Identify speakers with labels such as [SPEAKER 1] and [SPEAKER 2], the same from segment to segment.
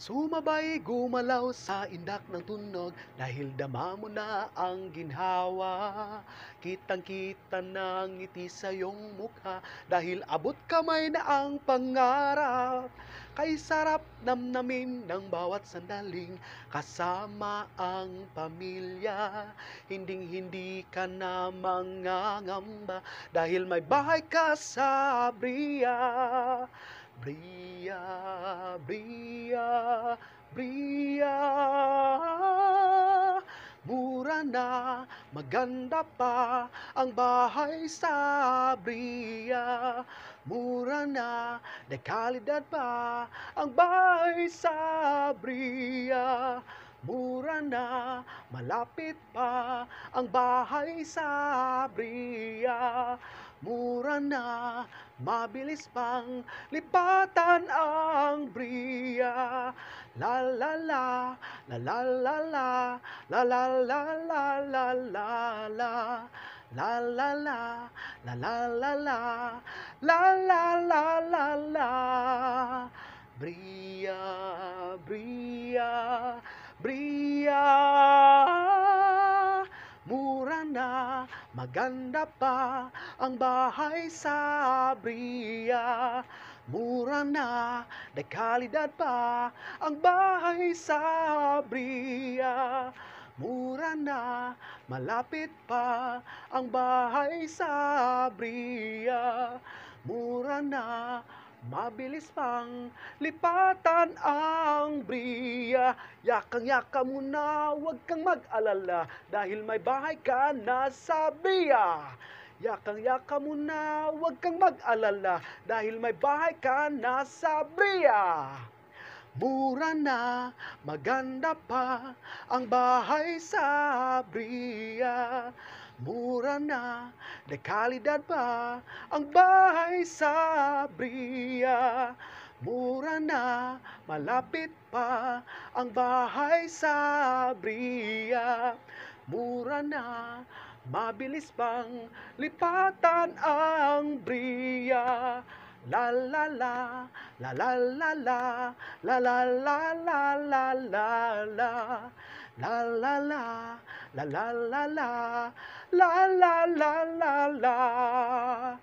[SPEAKER 1] Sumabay gumalaw sa indak ng tunog Dahil dama mo na ang ginhawa Kitang kita na ang ngiti sa iyong mukha Dahil abot kamay na ang pangarap Kay sarap namnamin ng bawat sandaling Kasama ang pamilya Hinding hindi ka na mangangamba Dahil may bahay ka sa Abria Bria, Bria, Bria Mura na, maganda pa ang bahay sa Bria Mura na, de kalidad pa ang bahay sa Bria na malapit pa ang bahay sa Bria Mura na, mabilis pang lipatan ang Bria La la la, la la la la, la la la la la la la La la la, la la la la, la la la la la Bria, Bria Bria Mura na, maganda pa ang bahay sa Bria Mura na, de kalidad pa ang bahay sa Bria Mura na, malapit pa ang bahay sa Bria Mura na, Mabilis pang lipatan ang briya Yakang-yaka mo huwag kang mag-alala Dahil may bahay ka na sa biya Yakang-yaka mo huwag kang mag-alala Dahil may bahay ka na sa briya Mura na, maganda pa Ang bahay sa briya Mura na, de kalidad pa ang bahay sa Bria. Mura na, malapit pa ang bahay sa Bria. Mura na, mabilis pang lipatan ang Bria. La la la, la la la la, la la la la la la la, la la la, la la la la, la la la la la.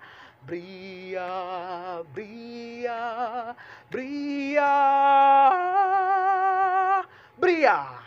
[SPEAKER 1] Bria, Bria, Bria, Bria.